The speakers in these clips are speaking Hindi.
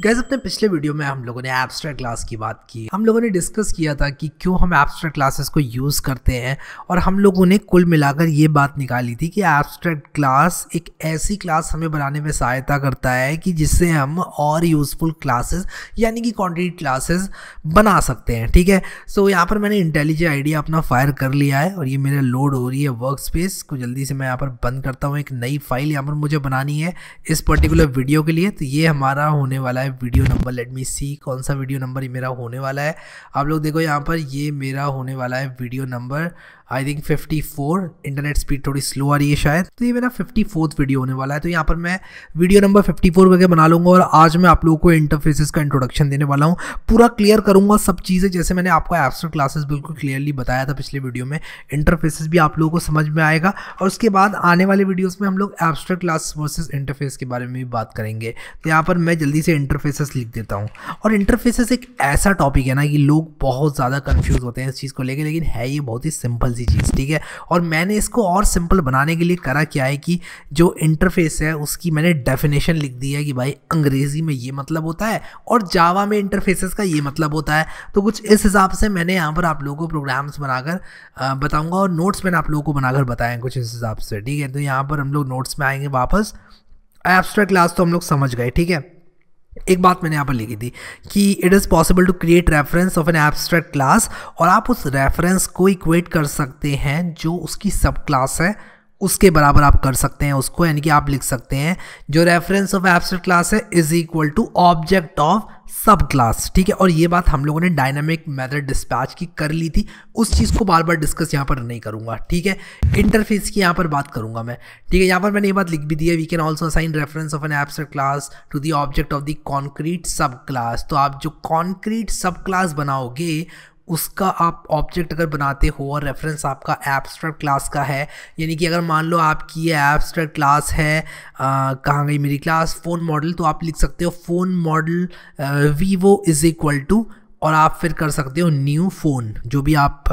गैस अपने पिछले वीडियो में हम लोगों ने एब्स्ट्रैक्ट क्लास की बात की हम लोगों ने डिस्कस किया था कि क्यों हम एब्स्ट्रैक्ट क्लासेस को यूज़ करते हैं और हम लोगों ने कुल मिलाकर ये बात निकाली थी कि एब्स्ट्रैक्ट क्लास एक ऐसी क्लास हमें बनाने में सहायता करता है कि जिससे हम और यूज़फुल क्लासेस यानी कि क्वान्टिटी क्लासेस बना सकते हैं ठीक है सो so, यहाँ पर मैंने इंटेलिजेंट आइडिया अपना फायर कर लिया है और ये मेरा लोड हो रही है वर्क स्पेस को जल्दी से मैं यहाँ पर बंद करता हूँ एक नई फाइल यहाँ पर मुझे बनानी है इस पर्टिकुलर वीडियो के लिए तो ये हमारा होने वाला है video number let me see कौन सा वीडियो नंबर मेरा होने वाला है आप लोग देखो यहाँ पर ये मेरा होने वाला है video number I think 54 internet speed थोड़ी स्लो आ रही है शायद तो ये मेरा फिफ्टी वीडियो होने वाला है तो यहाँ पर मैं वीडियो नंबर 54 करके बना लूँगा और आज मैं आप लोगों को इंटरफेसेस का इंट्रोडक्शन देने वाला हूँ पूरा क्लियर करूँगा सब चीज़ें जैसे मैंने आपको एप्सर क्लासेस बिल्कुल क्लियरली बताया था पिछले वीडियो में इंटरफेसेस भी आप लोगों को समझ में आएगा और उसके बाद आने वाले वीडियोस में हम लोग एब्स्ट्रैक्ट क्लास वर्सेस इंटरफेस के बारे में भी बात करेंगे तो यहाँ पर मैं जल्दी से इंटरफेसेस लिख देता हूँ और इंटरफेसेस एक ऐसा टॉपिक है ना कि लोग बहुत ज़्यादा कन्फ्यूज़ होते हैं इस चीज़ को लेकर लेकिन है ये बहुत ही सिंपल सी चीज़ ठीक है और मैंने इसको और सिंपल बनाने के लिए करा क्या है कि जो इंटरफेस है उसकी मैंने डेफिनेशन लिख दी है कि भाई अंग्रेज़ी में ये मतलब होता है और जावा में इंटरफेसेस का ये मतलब होता है तो कुछ इस हिसाब से मैंने यहाँ पर आप लोगों को प्रोग्राम्स बनाकर बताऊँगा और नोट्स मैंने आप लोगों को बनाकर बताएँ कुछ इस हिसाब से ठीक है तो यहाँ पर हम लोग नोट्स में आएंगे वापस एब्स्ट्रैक्ट क्लास तो हम लोग समझ गए ठीक है एक बात मैंने यहाँ पर लिखी थी कि it is possible to create reference of an abstract class और आप उस रेफरेंस को इक्वेट कर सकते हैं जो उसकी सब क्लास है उसके बराबर आप कर सकते हैं उसको यानी कि आप लिख सकते हैं जो रेफरेंस ऑफ एब्स्ट्रैक्ट क्लास है is equal to object of sub class ठीक है और ये बात हम लोगों ने डायनामिक मेथड डिस्पैच की कर ली थी उस चीज़ को बार बार डिस्कस यहाँ पर नहीं करूँगा ठीक है इंटरफेस की यहाँ पर बात करूँगा मैं ठीक है यहाँ पर मैंने ये बात लिख भी दी है we can also assign reference of an abstract class to the object of the concrete sub class तो आप जो कॉन्क्रीट सब क्लास बनाओगे उसका आप ऑब्जेक्ट अगर बनाते हो और रेफरेंस आपका एब्स्ट्रैक्ट क्लास का है यानी कि अगर मान लो आपकी ये एब्स्ट्रैक्ट क्लास है कहाँ गई मेरी क्लास फ़ोन मॉडल तो आप लिख सकते हो phone model Vivo is equal to और आप फिर कर सकते हो न्यू फ़ोन जो भी आप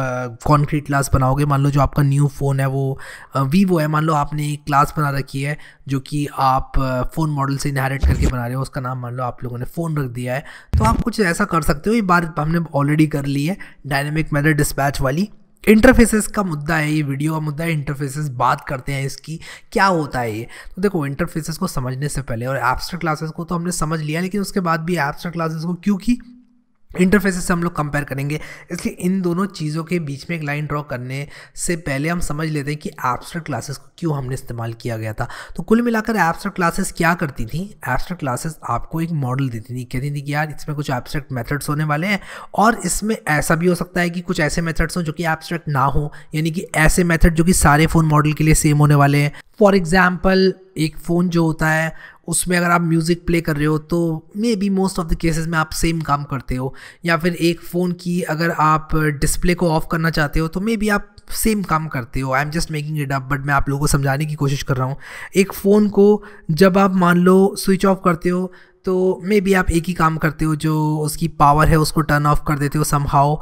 कॉन्क्रीट क्लास बनाओगे मान लो जो आपका न्यू फ़ोन है वो वीवो है मान लो आपने एक क्लास बना रखी है जो कि आप फ़ोन मॉडल से इनहेरिट करके बना रहे हो उसका नाम मान लो आप लोगों ने फ़ोन रख दिया है तो आप कुछ ऐसा कर सकते हो ये बात हमने ऑलरेडी कर ली है डायनेमिक मैथड डिस्पैच वाली इंटरफेसेस का मुद्दा है ये वीडियो का मुद्दा है इंटरफेसेस बात करते हैं इसकी क्या होता है ये तो देखो इंटरफेसेस को समझने से पहले और एप्स्ट्रा क्लासेस को तो हमने समझ लिया लेकिन उसके बाद भी एप्स्ट्रा क्लासेस को क्योंकि इंटरफेसेस से हम लोग कंपेयर करेंगे इसलिए इन दोनों चीज़ों के बीच में एक लाइन ड्रॉ करने से पहले हम समझ लेते हैं कि एब्स्ट्रैक्ट क्लासेस को क्यों हमने इस्तेमाल किया गया था तो कुल मिलाकर एब्स्ट्रैक्ट क्लासेस क्या करती थी एब्स्ट्रैक्ट क्लासेस आपको एक मॉडल देती थी कहती थी कि यार इसमें कुछ एब्स्ट्रैक्ट मेथड्स होने वाले हैं और इसमें ऐसा भी हो सकता है कि कुछ ऐसे मेथड्स हों जो कि एब्स्ट्रैक्ट ना हो यानी कि ऐसे मेथड जो कि सारे फ़ोन मॉडल के लिए सेम होने वाले हैं फॉर एग्ज़ाम्पल एक फ़ोन जो होता है उसमें अगर आप म्यूज़िक प्ले कर रहे हो तो maybe most of the cases में आप सेम काम करते हो या फिर एक फ़ोन की अगर आप डिस्प्ले को ऑफ करना चाहते हो तो मे बी आप सेम काम करते हो I am just making it up but मैं आप लोगों को समझाने की कोशिश कर रहा हूँ एक फ़ोन को जब आप मान लो स्विच ऑफ करते हो तो मे बी आप एक ही काम करते हो जो उसकी पावर है उसको टर्न ऑफ कर देते हो somehow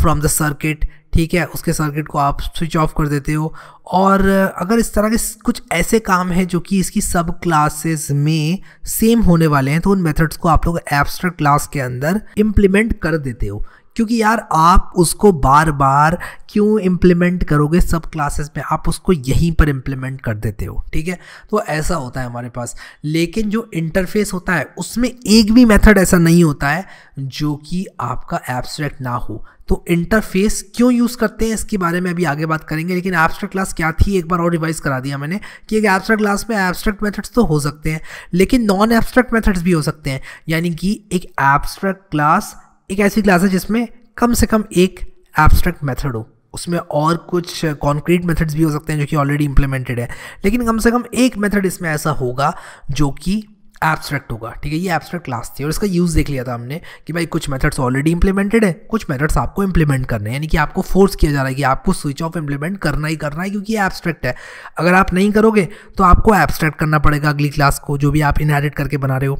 from the circuit ठीक है उसके सर्किट को आप स्विच ऑफ कर देते हो और uh, अगर इस तरह के कुछ ऐसे काम हैं जो कि इसकी सब क्लासेस में सेम होने वाले हैं तो उन मेथड्स को आप लोग एब्स्ट्रैक्ट क्लास के अंदर इम्प्लीमेंट कर देते हो क्योंकि यार आप उसको बार बार क्यों इम्प्लीमेंट करोगे सब क्लासेस में आप उसको यहीं पर इम्प्लीमेंट कर देते हो ठीक है तो ऐसा होता है हमारे पास लेकिन जो इंटरफेस होता है उसमें एक भी मेथड ऐसा नहीं होता है जो कि आपका एब्स्ट्रैक्ट ना हो तो इंटरफेस क्यों यूज़ करते हैं इसके बारे में अभी आगे बात करेंगे लेकिन एब्स्ट्रैक्ट क्लास क्या थी एक बार और रिवाइज करा दिया मैंने कि एक एब्स्ट्रैक्ट क्लास में एब्स्ट्रैक्ट मेथड्स तो हो सकते हैं लेकिन नॉन एब्स्ट्रैक्ट मेथड्स भी हो सकते हैं यानी कि एक एब्स्ट्रैक्ट क्लास एक ऐसी क्लास है जिसमें कम से कम एक एब्स्ट्रैक्ट मेथड हो उसमें और कुछ कॉन्क्रीट मेथड्स भी हो सकते हैं जो कि ऑलरेडी इम्प्लीमेंटेड है लेकिन कम से कम एक मेथड इसमें ऐसा होगा जो कि एब्स्ट्रैक्ट होगा ठीक है ये एब्स्ट्रैक्ट क्लास थी और इसका यूज़ देख लिया था हमने कि भाई कुछ मेथड्स ऑलरेडी इंप्लीमेंटेड है कुछ मेथड्स आपको इंप्लीमेंट करने हैं यानी कि आपको फोर्स किया जा रहा है कि आपको स्विच ऑफ इंप्लीमेंट करना ही करना है क्योंकि ये एब्स्ट्रैक्ट है अगर आप नहीं करोगे तो आपको एब्स्ट्रैक्ट करना पड़ेगा अगली क्लास को जो भी आप इनहेरिट करके बना रहे हो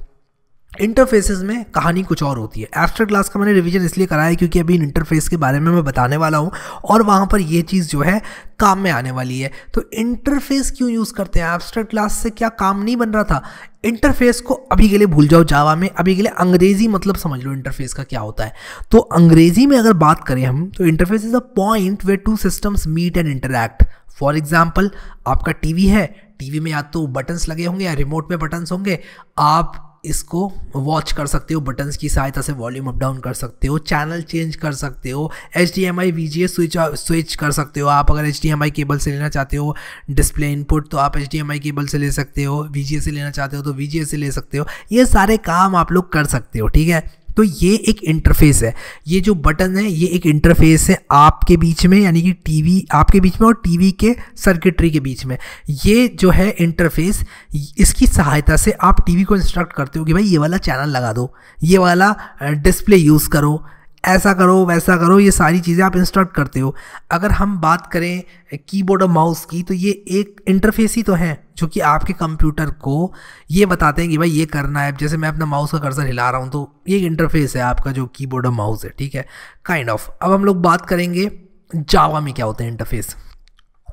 इंटरफेसेस में कहानी कुछ और होती है एफ्टर क्लास का मैंने रिवीजन इसलिए कराया है क्योंकि अभी इंटरफेस के बारे में मैं बताने वाला हूँ और वहाँ पर ये चीज़ जो है काम में आने वाली है तो इंटरफेस क्यों यूज़ करते हैं एफ्टर क्लास से क्या काम नहीं बन रहा था इंटरफेस को अभी के लिए भूल जाओ जावा में अभी के लिए अंग्रेजी मतलब समझ लो इंटरफेस का क्या होता है तो अंग्रेजी में अगर बात करें हम तो interface is a point way to systems meet and interact for example आपका वी है वी में या तो बटन्स लगे होंगे या रिमोट में बटन्स होंगे आप इसको वॉच कर सकते हो बटन्स की सहायता से वॉल्यूम अप डाउन कर सकते हो चैनल चेंज कर सकते हो H D M I V G switch switch कर सकते हो आप अगर H D M I cable से लेना चाहते हो डिस्प्ले इनपुट तो आप H D M I cable से ले सकते हो वी जी से लेना चाहते हो तो वी जी से ले सकते हो ये सारे काम आप लोग कर सकते हो ठीक है तो ये एक इंटरफेस है ये जो बटन है ये एक इंटरफेस है आपके बीच में यानी कि टीवी आपके बीच में और टीवी के सर्किटरी के बीच में ये जो है इंटरफेस इसकी सहायता से आप टीवी को इंस्ट्रक्ट करते हो कि भाई ये वाला चैनल लगा दो ये वाला डिस्प्ले यूज़ करो ऐसा करो वैसा करो ये सारी चीज़ें आप इंस्टॉल करते हो अगर हम बात करें कीबोर्ड और माउस की तो ये एक इंटरफेस ही तो है जो कि आपके कंप्यूटर को ये बताते हैं कि भाई ये करना है जैसे मैं अपना माउस का कर्सर हिला रहा हूँ तो ये एक इंटरफेस है आपका जो कीबोर्ड और माउस है ठीक है काइंड kind ऑफ of. अब हम लोग बात करेंगे जावा में क्या होता है इंटरफेस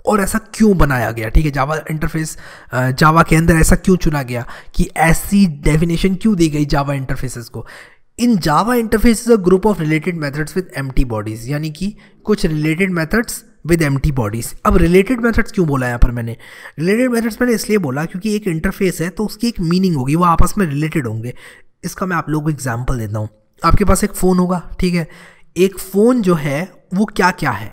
और ऐसा क्यों बनाया गया ठीक है जावा इंटरफेस जावा के अंदर ऐसा क्यों चुना गया कि ऐसी डेफिनेशन क्यों दी गई जावा इंटरफेसेस को in Java interface is a group of related methods with empty bodies यानी कि कुछ related methods with empty bodies अब रिलेटेड मेथड्स क्यों बोला यहाँ पर मैंने रिलेटेड मेथड्स मैंने इसलिए बोला क्योंकि एक इंटरफेस है तो उसकी एक मीनिंग होगी वो आपस में रिलेटेड होंगे इसका मैं आप लोगों को एग्जाम्पल देता हूँ आपके पास एक फ़ोन होगा ठीक है एक फ़ोन जो है वो क्या क्या है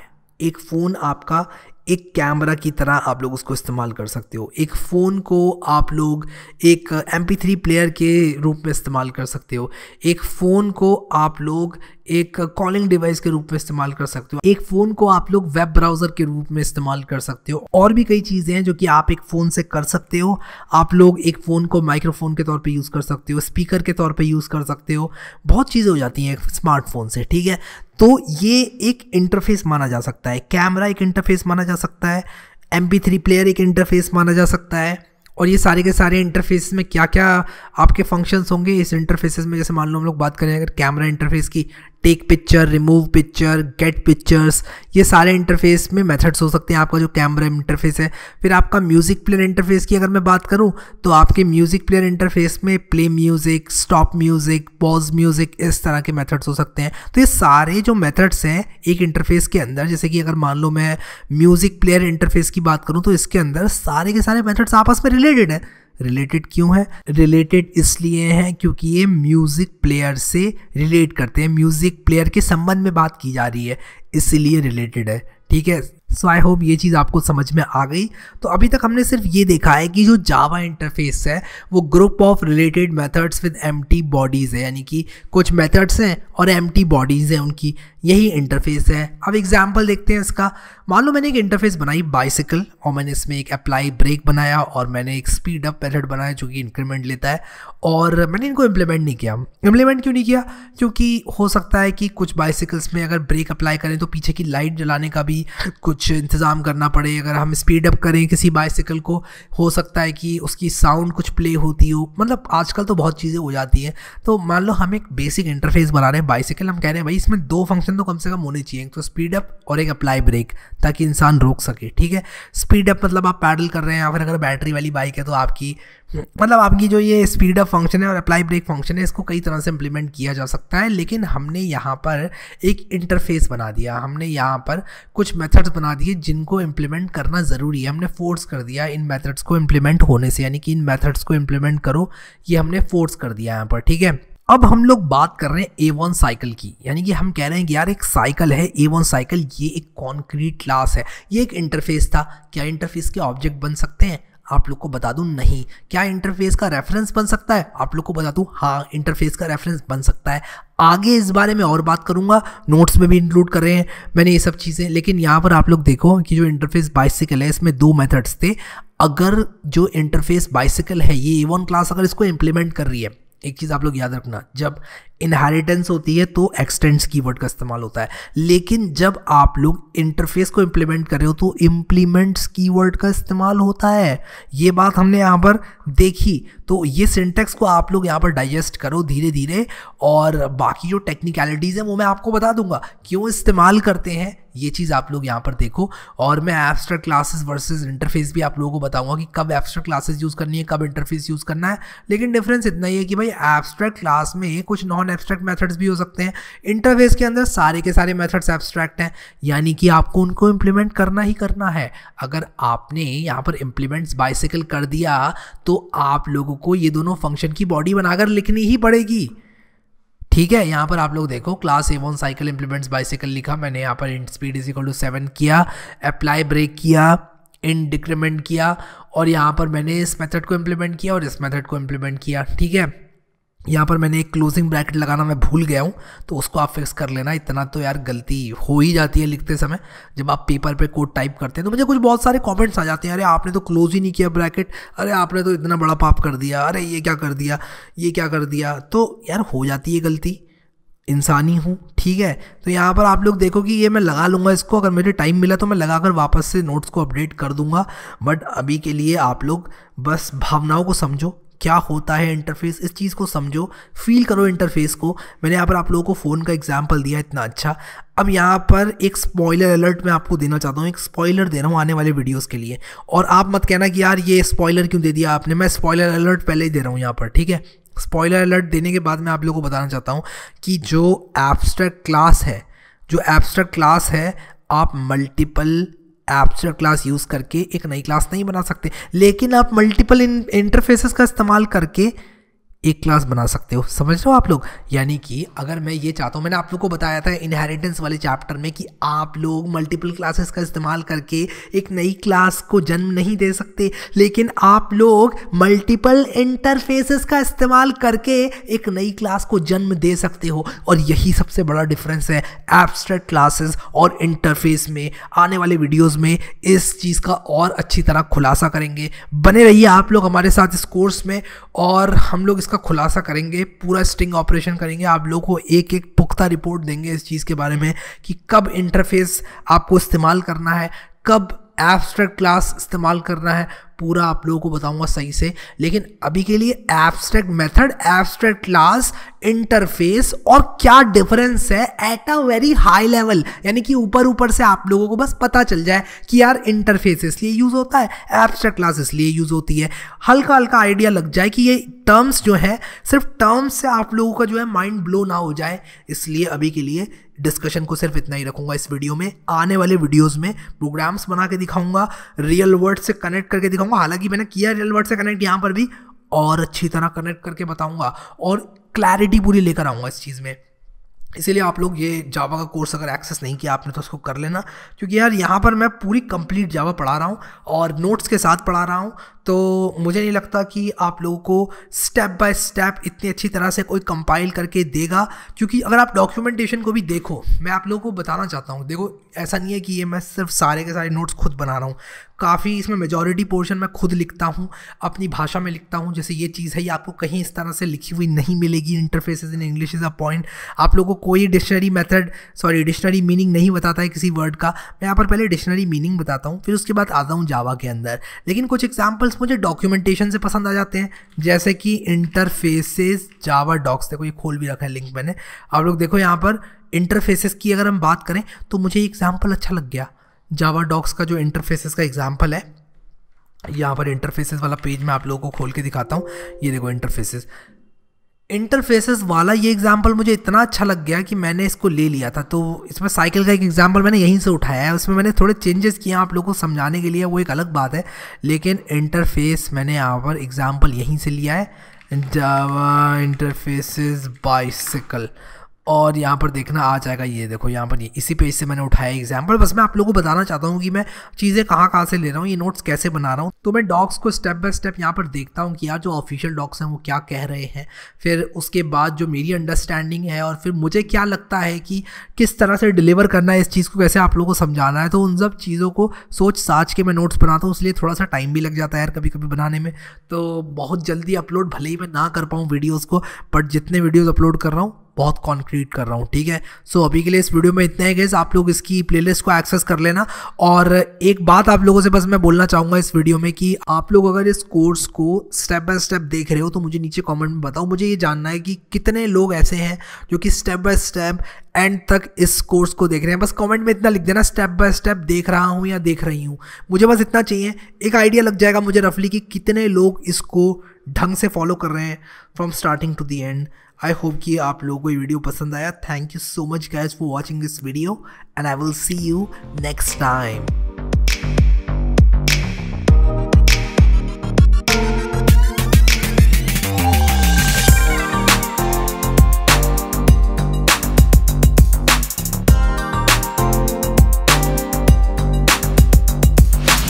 एक फ़ोन आपका एक कैमरा की तरह आप लोग उसको इस्तेमाल कर सकते हो एक फ़ोन को आप लोग एक एम थ्री प्लेयर के रूप में इस्तेमाल कर सकते हो एक फ़ोन को आप लोग एक कॉलिंग डिवाइस के रूप में इस्तेमाल कर सकते हो एक फ़ोन को आप लोग वेब ब्राउज़र के रूप में इस्तेमाल कर सकते हो और भी कई चीज़ें हैं जो कि आप एक फ़ोन से कर सकते हो आप लोग एक फ़ोन को माइक्रोफोन के तौर पर यूज़ कर सकते हो स्पीकर के तौर पर यूज़ कर सकते हो बहुत चीज़ें हो जाती हैं स्मार्टफोन से ठीक है तो ये एक इंटरफेस माना जा सकता है कैमरा एक इंटरफेस माना जा सकता है एम थ्री प्लेयर एक इंटरफेस माना जा सकता है और ये सारे के सारे इंटरफेस में क्या क्या आपके फंक्शंस होंगे इस इंटरफेसेस में जैसे मान लो हम लोग बात करें अगर कैमरा इंटरफेस की take picture remove picture get pictures ये सारे इंटरफेस में मेथड्स हो सकते हैं आपका जो कैमरा इंटरफेस है फिर आपका म्यूज़िक प्लेयर इंटरफेस की अगर मैं बात करूँ तो आपके म्यूज़िक प्लेयर इंटरफेस में play music stop music pause music इस तरह के मेथड्स हो सकते हैं तो ये सारे जो मेथड्स हैं एक इंटरफेस के अंदर जैसे कि अगर मान लो मैं म्यूज़िक प्लेयर इंटरफेस की बात करूँ तो इसके अंदर सारे के सारे मेथड्स आपस में रिलेटेड हैं रिलेटेड क्यों है रिलेटेड इसलिए है क्योंकि ये म्यूज़िक प्लेयर से रिलेट करते हैं म्यूज़िक प्लेयर के संबंध में बात की जा रही है इसलिए रिलेटेड है ठीक है सो आई होप ये चीज़ आपको समझ में आ गई तो अभी तक हमने सिर्फ ये देखा है कि जो जावा इंटरफेस है वो group of related methods with एम बॉडीज़ है यानी कि कुछ मेथड्स हैं और एम बॉडीज़ हैं उनकी यही इंटरफेस है अब एग्जाम्पल देखते हैं इसका मान लो मैंने एक इंटरफेस बनाई बाइसिकल और मैंने इसमें एक अप्लाई ब्रेक बनाया और मैंने एक स्पीड अप मेथड बनाया जो कि इंक्रीमेंट लेता है और मैंने इनको इम्प्लीमेंट नहीं किया इम्प्लीमेंट क्यों नहीं किया क्योंकि हो सकता है कि कुछ बाइसिकल्स में अगर ब्रेक अप्लाई करें तो पीछे की लाइट जलाने का भी कुछ कुछ इंतज़ाम करना पड़े अगर हम स्पीड अप करें किसी बाइसिकल को हो सकता है कि उसकी साउंड कुछ प्ले होती हो मतलब आजकल तो बहुत चीज़ें हो जाती हैं तो मान लो हम एक बेसिक इंटरफेस बना रहे हैं बाइसिकल हम कह रहे हैं भाई इसमें दो फंक्शन तो कम से कम होने चाहिए तो स्पीड अप और एक अप्लाई ब्रेक ताकि इंसान रोक सके ठीक है स्पीड अप मतलब आप पैडल कर रहे हैं या फिर अगर बैटरी वाली बाइक है तो आपकी मतलब आपकी जो ये स्पीड ऑफ फंक्शन है और अप्लाई ब्रेक फंक्शन है इसको कई तरह से इम्प्लीमेंट किया जा सकता है लेकिन हमने यहाँ पर एक इंटरफेस बना दिया हमने यहाँ पर कुछ मेथड्स बना दिए जिनको इम्प्लीमेंट करना ज़रूरी है हमने फोर्स कर दिया इन मेथड्स को इम्प्लीमेंट होने से यानी कि इन मेथड्स को इम्प्लीमेंट करो ये हमने फोर्स कर दिया यहाँ पर ठीक है अब हम लोग बात कर रहे हैं ए वन साइकिल की यानी कि हम कह रहे हैं कि यार एक साइकिल है ए वन साइकिल ये एक कॉन्क्रीट क्लास है ये एक इंटरफेस था क्या इंटरफेस के ऑब्जेक्ट बन सकते हैं आप लोग को बता दूँ नहीं क्या इंटरफेस का रेफरेंस बन सकता है आप लोग को बता दूँ हाँ इंटरफेस का रेफरेंस बन सकता है आगे इस बारे में और बात करूंगा नोट्स में भी इंक्लूड कर रहे हैं मैंने ये सब चीज़ें लेकिन यहाँ पर आप लोग देखो कि जो इंटरफेस बाइसिकल है इसमें दो मेथड्स थे अगर जो इंटरफेस बाइसिकल है ये ए वन क्लास अगर इसको इम्प्लीमेंट कर रही है एक चीज़ आप लोग याद रखना जब इनहेरिटेंस होती है तो एक्सटेंड्स कीवर्ड का इस्तेमाल होता है लेकिन जब आप लोग इंटरफेस को इम्प्लीमेंट कर रहे हो तो इम्प्लीमेंट्स कीवर्ड का इस्तेमाल होता है ये बात हमने यहाँ पर देखी तो ये सिंटेक्स को आप लोग यहाँ पर डाइजेस्ट करो धीरे धीरे और बाकी जो टेक्निकलिटीज़ हैं वो मैं आपको बता दूंगा क्यों इस्तेमाल करते हैं ये चीज़ आप लोग यहाँ पर देखो और मैं एब्स्ट्रैक्ट क्लासेस वर्सेस इंटरफेस भी आप लोगों को बताऊंगा कि कब एब्स्ट्रैक्ट क्लासेस यूज़ करनी है कब इंटरफेस यूज़ करना है लेकिन डिफरेंस इतना ही है कि भाई एब्स्ट्रैक्ट क्लास में कुछ नॉन नॉन एब्स्ट्रैक्ट मेथड्स भी हो सकते हैं इंटरफेस के अंदर सारे के सारे मेथड्स एब्स्ट्रैक्ट हैं यानी कि आपको उनको इम्प्लीमेंट करना ही करना है अगर आपने यहाँ पर इम्प्लीमेंट्स बाइसिकल कर दिया तो आप लोगों को ये दोनों फंक्शन की बॉडी बनाकर लिखनी ही पड़ेगी ठीक है यहाँ पर आप लोग देखो class A one cycle implements bicycle लिखा मैंने यहाँ पर int speed is equal to seven किया अप्लाई ब्रेक किया इन डिक्रीमेंट किया और यहाँ पर मैंने इस मेथड को इम्प्लीमेंट किया और इस मेथड को इम्प्लीमेंट किया ठीक है यहाँ पर मैंने एक क्लोजिंग ब्रैकेट लगाना मैं भूल गया हूँ तो उसको आप फिक्स कर लेना इतना तो यार गलती हो ही जाती है लिखते समय जब आप पेपर पे कोड टाइप करते हैं तो मुझे कुछ बहुत सारे कमेंट्स आ जाते हैं अरे आपने तो क्लोज ही नहीं किया ब्रैकेट अरे आपने तो इतना बड़ा पाप कर दिया अरे ये क्या कर दिया ये क्या कर दिया तो यार हो जाती है गलती इंसानी हूँ ठीक है तो यहाँ पर आप लोग देखो कि ये मैं लगा लूँगा इसको अगर मुझे टाइम मिला तो मैं लगा कर वापस से नोट्स को अपडेट कर दूँगा बट अभी के लिए आप लोग बस भावनाओं को समझो क्या होता है इंटरफेस इस चीज़ को समझो फील करो इंटरफेस को मैंने यहाँ पर आप लोगों को फ़ोन का एग्जाम्पल दिया इतना अच्छा अब यहाँ पर एक स्पॉइलर अलर्ट मैं आपको देना चाहता हूँ एक स्पॉइलर दे रहा हूँ आने वाले वीडियोस के लिए और आप मत कहना कि यार ये स्पॉइलर क्यों दे दिया आपने मैं स्पॉइलर अलर्ट पहले ही दे रहा हूँ यहाँ पर ठीक है स्पॉइलर अलर्ट देने के बाद मैं आप लोगों को बताना चाहता हूँ कि जो एब्स्ट्रैक्ट क्लास है जो एब्स्ट्रैक्ट क्लास है आप मल्टीपल एब्स्ट्रा क्लास यूज़ करके एक नई क्लास नहीं बना सकते लेकिन आप मल्टीपल इंटरफेसेस का इस्तेमाल करके एक क्लास बना सकते हो समझ रहे हो आप लोग यानी कि अगर मैं ये चाहता हूँ मैंने आप लोग को बताया था इनहेरिटेंस वाले चैप्टर में कि आप लोग मल्टीपल क्लासेस का इस्तेमाल करके एक नई क्लास को जन्म नहीं दे सकते लेकिन आप लोग मल्टीपल इंटरफेसेस का इस्तेमाल करके एक नई क्लास को जन्म दे सकते हो और यही सबसे बड़ा डिफरेंस है एब्स्ट्रैक्ट क्लासेस और इंटरफेस में आने वाले वीडियोस में इस चीज़ का और अच्छी तरह खुलासा करेंगे बने रहिए आप लोग हमारे साथ इस कोर्स में और हम लोग इसका इसका खुलासा करेंगे पूरा स्टिंग ऑपरेशन करेंगे आप लोगों को एक एक पुख्ता रिपोर्ट देंगे इस चीज़ के बारे में कि कब इंटरफेस आपको इस्तेमाल करना है कब एब्स्ट्रैक्ट क्लास इस्तेमाल करना है पूरा आप लोगों को बताऊंगा सही से लेकिन अभी के लिए abstract method abstract class interface और क्या डिफरेंस है at a very high level यानी कि ऊपर ऊपर से आप लोगों को बस पता चल जाए कि यार इंटरफेस इसलिए यूज़ होता है एब्स्ट्रैक्ट क्लास इसलिए यूज़ होती है हल्का हल्का आइडिया लग जाए कि ये टर्म्स जो है सिर्फ टर्म्स से आप लोगों का जो है माइंड ब्लो ना हो जाए इसलिए अभी के लिए डिस्कशन को सिर्फ इतना ही रखूंगा इस वीडियो में आने वाले वीडियोज में प्रोग्राम्स बना के दिखाऊंगा रियल वर्ड से कनेक्ट करके दिखाऊंगा बताऊंगा हालांकि मैंने किया रियल वर्ड से कनेक्ट यहाँ पर भी और अच्छी तरह कनेक्ट करके बताऊंगा और क्लैरिटी पूरी लेकर आऊँगा इस चीज़ में इसीलिए आप लोग ये जावा का कोर्स अगर एक्सेस नहीं किया आपने तो उसको कर लेना क्योंकि यार यहाँ पर मैं पूरी कंप्लीट जावा पढ़ा रहा हूँ और नोट्स के साथ पढ़ा रहा हूँ तो मुझे नहीं लगता कि आप लोगों को स्टेप बाय स्टेप इतनी अच्छी तरह से कोई कंपाइल करके देगा क्योंकि अगर आप डॉक्यूमेंटेशन को भी देखो मैं आप लोगों को बताना चाहता हूँ देखो ऐसा नहीं है कि ये मैं सिर्फ सारे के सारे नोट्स खुद बना रहा हूँ काफ़ी इसमें मेजॉरिटी पोर्शन मैं खुद लिखता हूँ अपनी भाषा में लिखता हूँ जैसे ये चीज़ है ये आपको कहीं इस तरह से लिखी हुई नहीं मिलेगी interface in English is a point आप लोगों को कोई dictionary method sorry dictionary meaning नहीं बताता है किसी वर्ड का मैं यहाँ पर पहले डिक्शनरी मीनिंग बताता हूँ फिर उसके बाद आता हूँ जावा के अंदर लेकिन कुछ एग्जाम्पल्स मुझे डॉक्यूमेंटेशन से पसंद आ जाते हैं जैसे कि इंटरफेसेस जावा डॉक्स देखो ये खोल भी रखा है लिंक मैंने आप लोग देखो यहाँ पर इंटरफेसेस की अगर हम बात करें तो मुझे एग्जाम्पल अच्छा लग गया जावा डॉक्स का जो इंटरफेसेस का एग्जाम्पल है यहाँ पर इंटरफेसेस वाला पेज मैं आप लोगों को खोल के दिखाता हूँ ये देखो इंटरफेसेस इंटरफेसेस वाला ये एग्जाम्पल मुझे इतना अच्छा लग गया कि मैंने इसको ले लिया था तो इसमें साइकिल का एक एग्जाम्पल मैंने यहीं से उठाया है उसमें मैंने थोड़े चेंजेस किए आप लोगों को समझाने के लिए वो एक अलग बात है लेकिन इंटरफेस मैंने यहाँ पर एग्जाम्पल यहीं से लिया है जावा इंटरफेसेस बाइसिकल और यहाँ पर देखना आ जाएगा ये देखो यहाँ पर ये इसी पेज से मैंने उठाया एग्जाम्पल बस मैं आप लोगों को बताना चाहता हूँ कि मैं चीज़ें कहाँ कहाँ से ले रहा हूँ ये नोट्स कैसे बना रहा हूँ तो मैं डॉक्स को स्टेप बाय स्टेप यहाँ पर देखता हूँ कि यार जो ऑफिशियल डॉक्स हैं वो क्या कह रहे हैं फिर उसके बाद जो मेरी अंडरस्टैंडिंग है और फिर मुझे क्या लगता है कि किस तरह से डिलीवर करना है इस चीज़ को कैसे आप लोगों को समझाना है तो उन सब चीज़ों को सोच साच के मैं नोट्स बनाता हूँ इसलिए थोड़ा सा टाइम भी लग जाता है यार कभी कभी बनाने में तो बहुत जल्दी अपलोड भले ही मैं ना कर पाऊँ वीडियोज़ को बट जितने वीडियोज़ अपलोड कर रहा हूँ बहुत कॉन्क्रीट कर रहा हूँ ठीक है सो अभी के लिए इस वीडियो में इतना ही गैस आप लोग इसकी प्लेलिस्ट को एक्सेस कर लेना और एक बात आप लोगों से बस मैं बोलना चाहूँगा इस वीडियो में कि आप लोग अगर इस कोर्स को स्टेप बाय स्टेप देख रहे हो तो मुझे नीचे कॉमेंट में बताओ मुझे ये जानना है कि कितने लोग ऐसे हैं जो कि स्टेप बाय स्टेप एंड तक इस कोर्स को देख रहे हैं बस कमेंट में इतना लिख देना स्टेप बाय स्टेप देख रहा हूँ या देख रही हूँ मुझे बस इतना चाहिए एक आइडिया लग जाएगा मुझे रफली कि कितने लोग इसको ढंग से फॉलो कर रहे हैं from starting to the end I hope कि आप लोगों को ये वीडियो पसंद आया thank you so much guys for watching this video and I will see you next time